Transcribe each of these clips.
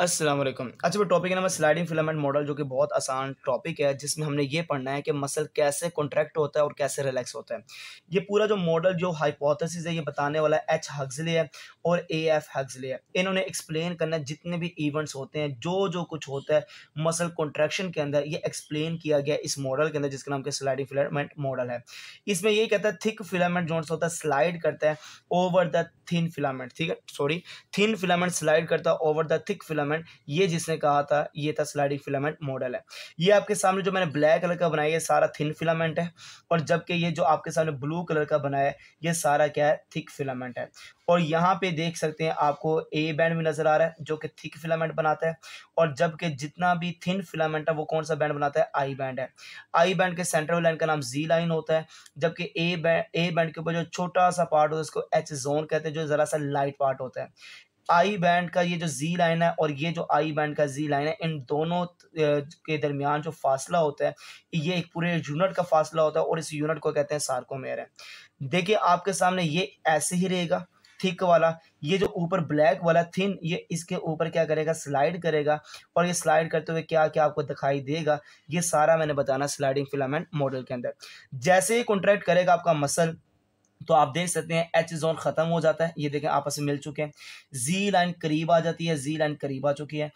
असलम अच्छा वो टॉपिक है नंबर स्लाइडिंग फिलामेंट मॉडल जो कि बहुत आसान टॉपिक है जिसमें हमने ये पढ़ना है कि मसल कैसे कॉन्ट्रैक्ट होता है और कैसे रिलैक्स होता है ये पूरा जो मॉडल जो हाइपोथेसिस है ये बताने वाला एच हग्जले है और ए एफ हग्जले है इन्होंने एक्सप्लेन करना जितने भी इवेंट्स होते हैं जो जो कुछ होता है मसल कॉन्ट्रैक्शन के अंदर ये एक्सप्लेन किया गया इस मॉडल के अंदर जिसका नाम के स्लाइडिंग फिलामेंट मॉडल है इसमें यही कहता है थिक फिलामेंट जो होता है स्लाइड करता है ओवर द थिन फिलामेंट ठीक है सॉरी थिन फिलामेंट स्लाइड करता है over the thick filament filament ये जिसने कहा था ये था स्लाइडिंग फिलामेंट मॉडल है ये आपके सामने जो मैंने ब्लैक कलर का बनाया है सारा थिन फिलामेंट है और जबकि ये जो आपके सामने ब्लू कलर का बनाया है ये सारा क्या है थिक फिलामेंट है और यहाँ पे देख सकते हैं आपको ए बैंड भी नजर आ रहा है जो कि थिक फिलामेंट बनाता है और जबकि जितना भी थिन फिलामेंट है वो कौन सा बैंड बनाता है आई बैंड है आई बैंड के सेंट्रल लाइन का नाम जी लाइन होता है जबकि ए बैंड ए बैंड के ऊपर जो छोटा सा पार्ट होता है उसको एच जोन कहते हैं जो ज़रा सा लाइट पार्ट होता है आई बैंड का ये जो जी लाइन है और ये जो आई बैंड का जी लाइन है इन दोनों के दरमियान जो फासला होता है ये एक पूरे यूनिट का फासला होता है और इस यूनिट को कहते हैं सार्कोमेयर है देखिए आपके सामने ये ऐसे ही रहेगा थिक वाला ये जो ऊपर ब्लैक वाला थिन ये इसके ऊपर क्या करेगा स्लाइड करेगा और ये स्लाइड करते हुए क्या क्या आपको दिखाई देगा ये सारा मैंने बताना स्लाइडिंग फिलामेंट मॉडल के अंदर जैसे ही कॉन्ट्रैक्ट करेगा आपका मसल तो आप देख सकते हैं एच जोन ख़त्म हो जाता है ये देखें आपस में मिल चुके हैं जी लाइन करीब आ जाती है जी लाइन करीब आ चुकी है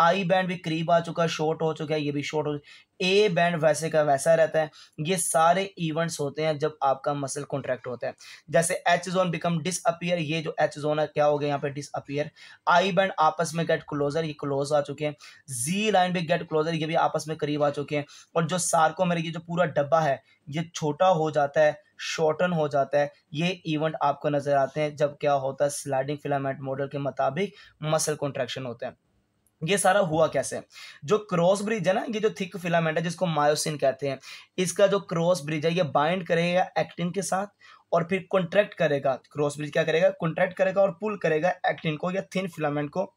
आई बैंड भी करीब आ चुका है शॉर्ट हो चुका है ये भी शॉर्ट हो चुका ए बैंड वैसे का वैसा रहता है ये सारे इवेंट्स होते हैं जब आपका मसल कॉन्ट्रैक्ट होता है जैसे एच जोन बिकम डिसअपियर ये जो एच जोन है क्या हो गया यहाँ पे डिसअपियर आई बैंड आपस में गेट क्लोजर ये क्लोज आ चुके हैं जी लाइन भी गेट क्लोजर ये भी आपस में करीब आ चुके हैं और जो सार्को मेरे ये जो पूरा डब्बा है ये छोटा हो जाता है शॉर्टन हो जाता है ये इवेंट आपको नज़र आते हैं जब क्या होता है स्लाइडिंग फिलामेंट मॉडल के मुताबिक मसल कॉन्ट्रैक्शन होते हैं ये सारा हुआ कैसे जो क्रॉस ब्रिज है ना ये जो थिक फिलामेंट है जिसको मायोसिन कहते हैं इसका जो क्रॉस ब्रिज है ये बाइंड करेगा एक्टिन के साथ और फिर कॉन्ट्रैक्ट करेगा क्रॉस ब्रिज क्या करेगा कॉन्ट्रैक्ट करेगा और पुल करेगा एक्टिन को या थिन फिलामेंट को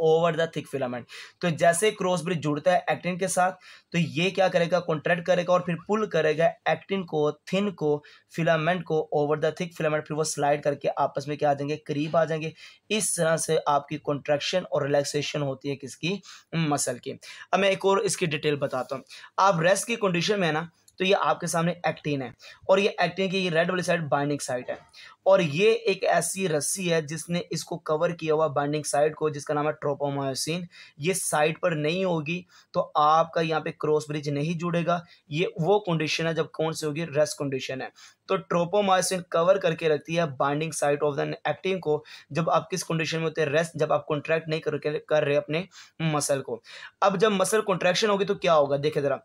ओवर द थिक फिलामेंट तो जैसे क्रॉस ब्रिज जुड़ता है एक्टिन के साथ तो ये क्या करेगा कॉन्ट्रैक्ट करेगा और फिर पुल करेगा एक्टिन को थिन को फिलामेंट को ओवर द थिक फिलामेंट फिर वो स्लाइड करके आपस में क्या आ जाएंगे करीब आ जाएंगे इस तरह से आपकी कॉन्ट्रैक्शन और रिलैक्सेशन होती है किसकी मसल की अब मैं एक और इसकी डिटेल बताता हूँ आप रेस्ट की कंडीशन में है ना तो ये आपके सामने एक्टिन है और ये एक्टिन की ये रेड वाली साइड बाइंडिंग साइट है और ये एक ऐसी रस्सी है जिसने इसको कवर किया हुआ बाइंडिंग साइट को जिसका नाम है ट्रोपोमायोसिन ये साइट पर नहीं होगी तो आपका यहाँ पे क्रॉस ब्रिज नहीं जुड़ेगा ये वो कंडीशन है जब कौन सी होगी रेस्ट कंडीशन है तो ट्रोपोमायोसिन कवर करके रखती है binding site of the actin को जब आप किस कंडीशन में होते हैं रेस्ट जब आप कॉन्ट्रैक्ट नहीं कर रहे अपने मसल को अब जब मसल कॉन्ट्रैक्शन होगी तो क्या होगा देखे जरा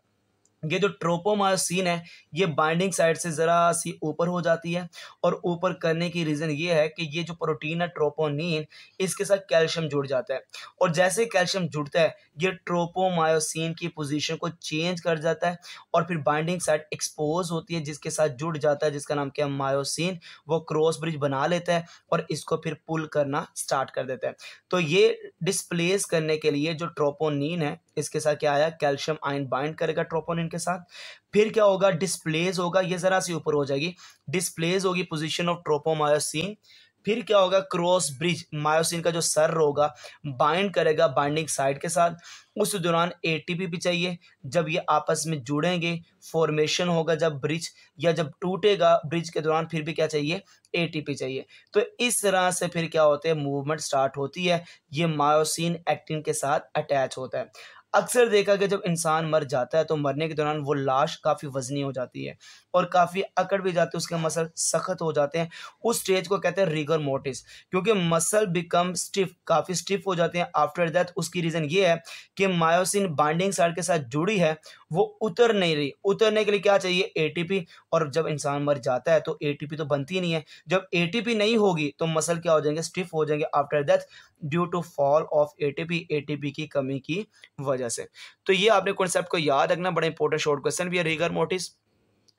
ये जो ट्रोपोमायोसिन है ये बाइंडिंग साइड से ज़रा सी ऊपर हो जाती है और ऊपर करने की रीज़न ये है कि ये जो प्रोटीन है ट्रोपोनिन इसके साथ कैल्शियम जुड़ जाता है और जैसे कैल्शियम जुड़ता है ये ट्रोपोमायोसिन की पोजीशन को चेंज कर जाता है और फिर बाइंडिंग साइड एक्सपोज होती है जिसके साथ जुड़ जाता है जिसका नाम क्या मायोसिन वो क्रॉस ब्रिज बना लेता है और इसको फिर पुल करना स्टार्ट कर देता है तो ये डिसप्लेस करने के लिए जो ट्रोपोनिन है इसके साथ क्या आया कैल्शियम आयन बाइंड करेगा ट्रोपोनिन के साथ फिर क्या होगा डिस्प्लेस होगा ये ज़रा सी ऊपर हो जाएगी डिस्प्लेस होगी पोजिशन ऑफ ट्रोपोमायोसिन फिर क्या होगा क्रॉस ब्रिज मायोसिन का जो सर होगा बाइंड करेगा बाइंडिंग साइड के साथ उस दौरान एटीपी भी चाहिए जब ये आपस में जुड़ेंगे फॉर्मेशन होगा जब ब्रिज या जब टूटेगा ब्रिज के दौरान फिर भी क्या चाहिए एटीपी चाहिए तो इस तरह से फिर क्या होते हैं मूवमेंट स्टार्ट होती है ये मायोसिन एक्टिन के साथ अटैच होता है अक्सर देखा गया जब इंसान मर जाता है तो मरने के दौरान वो लाश काफ़ी वजनी हो जाती है और काफ़ी अकड़ भी जाती है उसके मसल सख्त हो जाते हैं उस स्टेज को कहते हैं रिगर मोटिस क्योंकि मसल बिकम स्टिफ काफ़ी स्टिफ हो जाते हैं आफ्टर डेथ उसकी रीज़न ये है कि मायोसिन बाइंडिंग साइड के साथ जुड़ी है वो उतर नहीं रही उतरने के लिए क्या चाहिए एटीपी और जब इंसान मर जाता है तो एटीपी तो बनती नहीं है जब एटीपी नहीं होगी तो मसल क्या हो जाएंगे स्टिफ हो जाएंगे after death due to fall of ATP ATP की कमी की वजह से तो ये आपने कॉन्सेप्ट को याद रखना बड़ा इंपॉर्टेंट शॉर्ट क्वेश्चन भी है रिगर मोटिस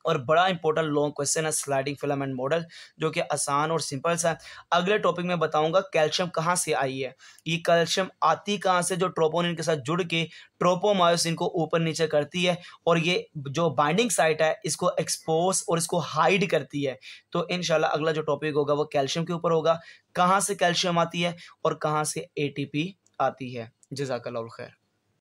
और बड़ा इंपॉर्टेंट लॉन्ग क्वेश्चन है स्लाइडिंग फिलामेंट मॉडल जो कि आसान और सिंपल सा है अगले टॉपिक में बताऊंगा कैल्शियम कहाँ से आई है ये कैल्शियम आती कहाँ से जो ट्रोपोनिन के साथ जुड़ के ट्रोपोमायोसिन को ऊपर नीचे करती है और ये जो बाइंडिंग साइट है इसको एक्सपोज और इसको हाइड करती है तो इन अगला जो टॉपिक होगा वो कैल्शियम के ऊपर होगा कहाँ से कैल्शियम आती है और कहाँ से ए आती है जजाकल खैर